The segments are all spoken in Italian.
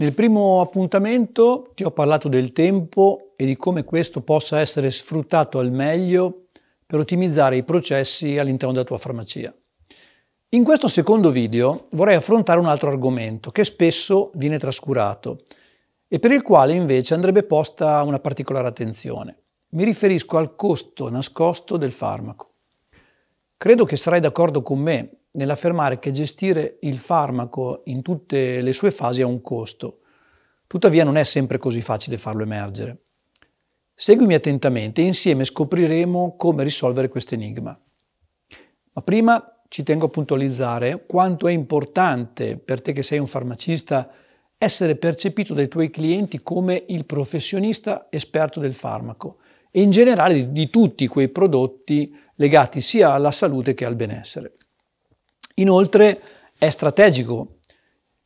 Nel primo appuntamento ti ho parlato del tempo e di come questo possa essere sfruttato al meglio per ottimizzare i processi all'interno della tua farmacia. In questo secondo video vorrei affrontare un altro argomento che spesso viene trascurato e per il quale invece andrebbe posta una particolare attenzione. Mi riferisco al costo nascosto del farmaco. Credo che sarai d'accordo con me nell'affermare che gestire il farmaco in tutte le sue fasi ha un costo. Tuttavia non è sempre così facile farlo emergere. Seguimi attentamente e insieme scopriremo come risolvere questo enigma. Ma prima ci tengo a puntualizzare quanto è importante per te che sei un farmacista essere percepito dai tuoi clienti come il professionista esperto del farmaco e in generale di tutti quei prodotti legati sia alla salute che al benessere. Inoltre è strategico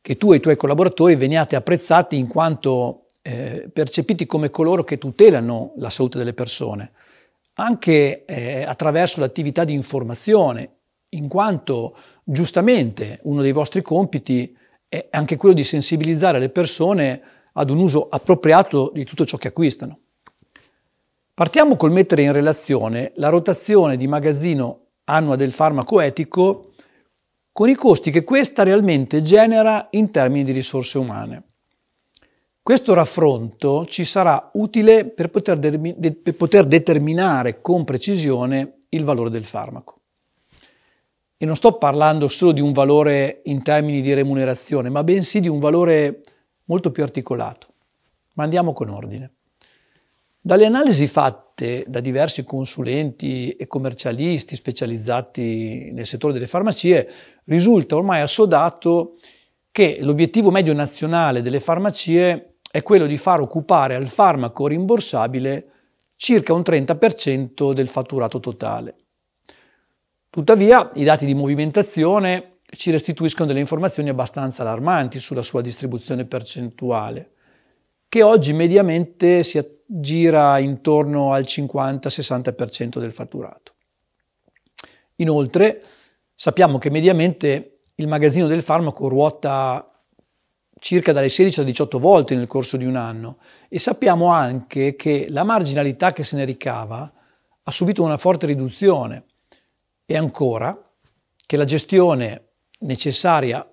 che tu e i tuoi collaboratori veniate apprezzati in quanto eh, percepiti come coloro che tutelano la salute delle persone, anche eh, attraverso l'attività di informazione, in quanto giustamente uno dei vostri compiti è anche quello di sensibilizzare le persone ad un uso appropriato di tutto ciò che acquistano. Partiamo col mettere in relazione la rotazione di magazzino annua del farmaco etico con i costi che questa realmente genera in termini di risorse umane. Questo raffronto ci sarà utile per poter, de per poter determinare con precisione il valore del farmaco. E non sto parlando solo di un valore in termini di remunerazione, ma bensì di un valore molto più articolato. Ma andiamo con ordine. Dalle analisi fatte da diversi consulenti e commercialisti specializzati nel settore delle farmacie risulta ormai assodato che l'obiettivo medio nazionale delle farmacie è quello di far occupare al farmaco rimborsabile circa un 30% del fatturato totale. Tuttavia, i dati di movimentazione ci restituiscono delle informazioni abbastanza allarmanti sulla sua distribuzione percentuale, che oggi mediamente si attende gira intorno al 50-60% del fatturato. Inoltre sappiamo che mediamente il magazzino del farmaco ruota circa dalle 16 a 18 volte nel corso di un anno e sappiamo anche che la marginalità che se ne ricava ha subito una forte riduzione e ancora che la gestione necessaria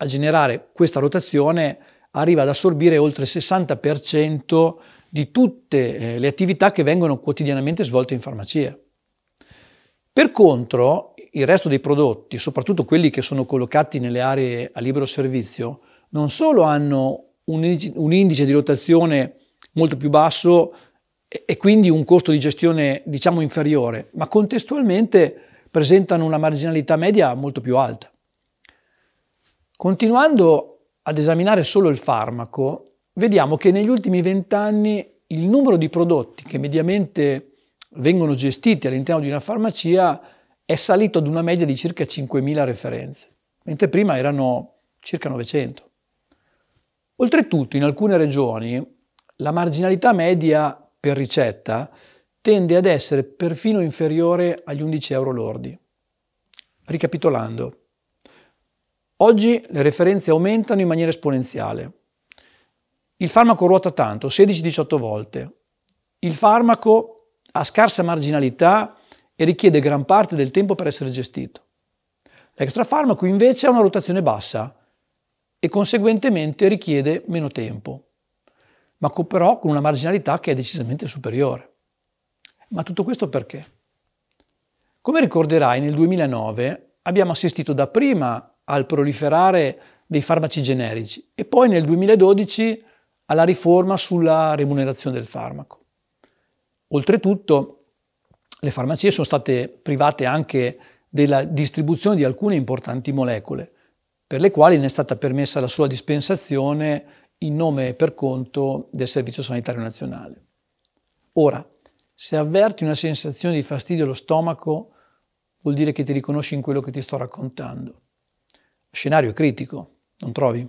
a generare questa rotazione arriva ad assorbire oltre il 60% di tutte eh, le attività che vengono quotidianamente svolte in farmacia. Per contro, il resto dei prodotti, soprattutto quelli che sono collocati nelle aree a libero servizio, non solo hanno un indice di rotazione molto più basso e quindi un costo di gestione diciamo inferiore, ma contestualmente presentano una marginalità media molto più alta. Continuando ad esaminare solo il farmaco, vediamo che negli ultimi vent'anni il numero di prodotti che mediamente vengono gestiti all'interno di una farmacia è salito ad una media di circa 5.000 referenze, mentre prima erano circa 900. Oltretutto, in alcune regioni la marginalità media per ricetta tende ad essere perfino inferiore agli 11 euro lordi. Ricapitolando, oggi le referenze aumentano in maniera esponenziale il farmaco ruota tanto, 16-18 volte. Il farmaco ha scarsa marginalità e richiede gran parte del tempo per essere gestito. L'extrafarmaco invece ha una rotazione bassa e conseguentemente richiede meno tempo, ma co però con una marginalità che è decisamente superiore. Ma tutto questo perché? Come ricorderai, nel 2009 abbiamo assistito dapprima al proliferare dei farmaci generici e poi nel 2012 alla riforma sulla remunerazione del farmaco. Oltretutto le farmacie sono state private anche della distribuzione di alcune importanti molecole, per le quali ne è stata permessa la sua dispensazione in nome e per conto del Servizio Sanitario Nazionale. Ora, se avverti una sensazione di fastidio allo stomaco, vuol dire che ti riconosci in quello che ti sto raccontando. Scenario critico, non trovi?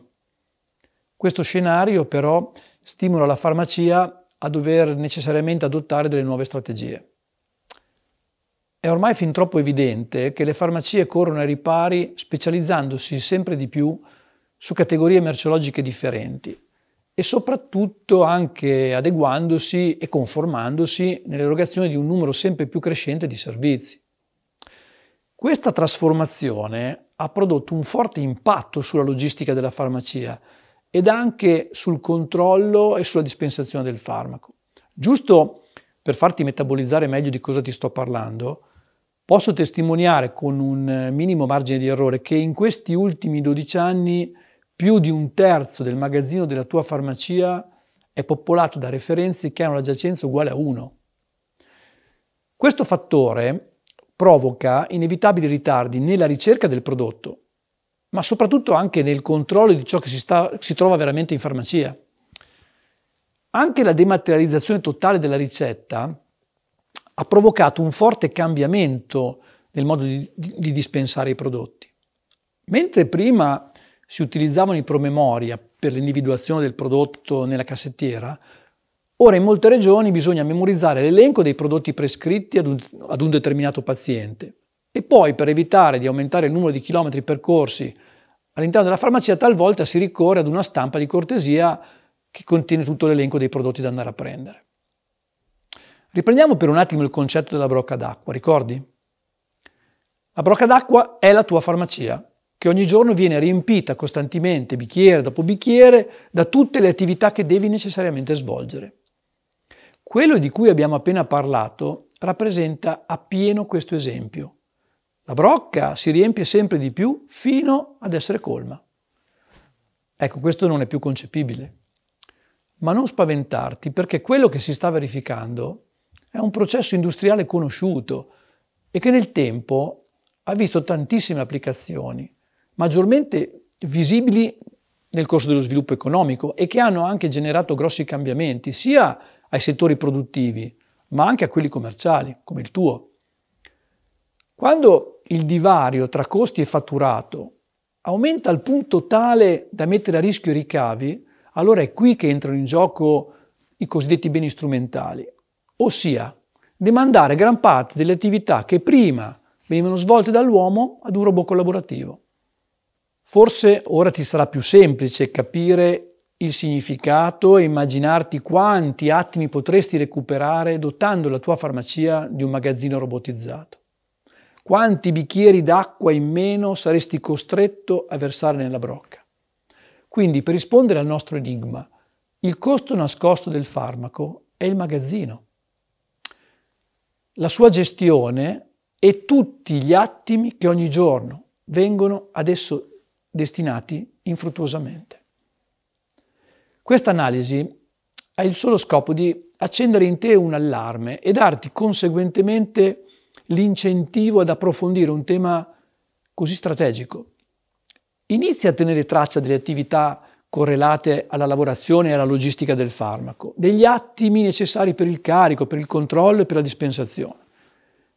Questo scenario però stimola la farmacia a dover necessariamente adottare delle nuove strategie. È ormai fin troppo evidente che le farmacie corrono ai ripari specializzandosi sempre di più su categorie merceologiche differenti e soprattutto anche adeguandosi e conformandosi nell'erogazione di un numero sempre più crescente di servizi. Questa trasformazione ha prodotto un forte impatto sulla logistica della farmacia, ed anche sul controllo e sulla dispensazione del farmaco. Giusto per farti metabolizzare meglio di cosa ti sto parlando, posso testimoniare con un minimo margine di errore che in questi ultimi 12 anni più di un terzo del magazzino della tua farmacia è popolato da referenze che hanno la giacenza uguale a 1. Questo fattore provoca inevitabili ritardi nella ricerca del prodotto, ma soprattutto anche nel controllo di ciò che si, sta, si trova veramente in farmacia. Anche la dematerializzazione totale della ricetta ha provocato un forte cambiamento nel modo di, di dispensare i prodotti. Mentre prima si utilizzavano i promemoria per l'individuazione del prodotto nella cassettiera, ora in molte regioni bisogna memorizzare l'elenco dei prodotti prescritti ad un, ad un determinato paziente e poi per evitare di aumentare il numero di chilometri percorsi all'interno della farmacia, talvolta si ricorre ad una stampa di cortesia che contiene tutto l'elenco dei prodotti da andare a prendere. Riprendiamo per un attimo il concetto della brocca d'acqua, ricordi? La brocca d'acqua è la tua farmacia, che ogni giorno viene riempita costantemente, bicchiere dopo bicchiere, da tutte le attività che devi necessariamente svolgere. Quello di cui abbiamo appena parlato rappresenta appieno questo esempio. La brocca si riempie sempre di più fino ad essere colma. Ecco, questo non è più concepibile. Ma non spaventarti perché quello che si sta verificando è un processo industriale conosciuto e che nel tempo ha visto tantissime applicazioni, maggiormente visibili nel corso dello sviluppo economico e che hanno anche generato grossi cambiamenti sia ai settori produttivi ma anche a quelli commerciali come il tuo. Quando il divario tra costi e fatturato aumenta al punto tale da mettere a rischio i ricavi, allora è qui che entrano in gioco i cosiddetti beni strumentali, ossia demandare gran parte delle attività che prima venivano svolte dall'uomo ad un robot collaborativo. Forse ora ti sarà più semplice capire il significato e immaginarti quanti attimi potresti recuperare dotando la tua farmacia di un magazzino robotizzato quanti bicchieri d'acqua in meno saresti costretto a versare nella brocca. Quindi, per rispondere al nostro enigma, il costo nascosto del farmaco è il magazzino, la sua gestione e tutti gli attimi che ogni giorno vengono ad esso destinati infruttuosamente. Questa analisi ha il solo scopo di accendere in te un allarme e darti conseguentemente l'incentivo ad approfondire un tema così strategico. Inizia a tenere traccia delle attività correlate alla lavorazione e alla logistica del farmaco, degli attimi necessari per il carico, per il controllo e per la dispensazione.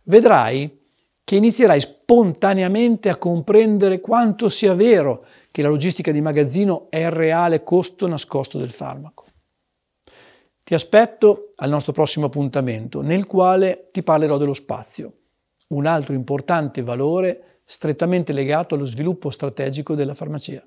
Vedrai che inizierai spontaneamente a comprendere quanto sia vero che la logistica di magazzino è il reale costo nascosto del farmaco. Ti aspetto al nostro prossimo appuntamento nel quale ti parlerò dello spazio un altro importante valore strettamente legato allo sviluppo strategico della farmacia.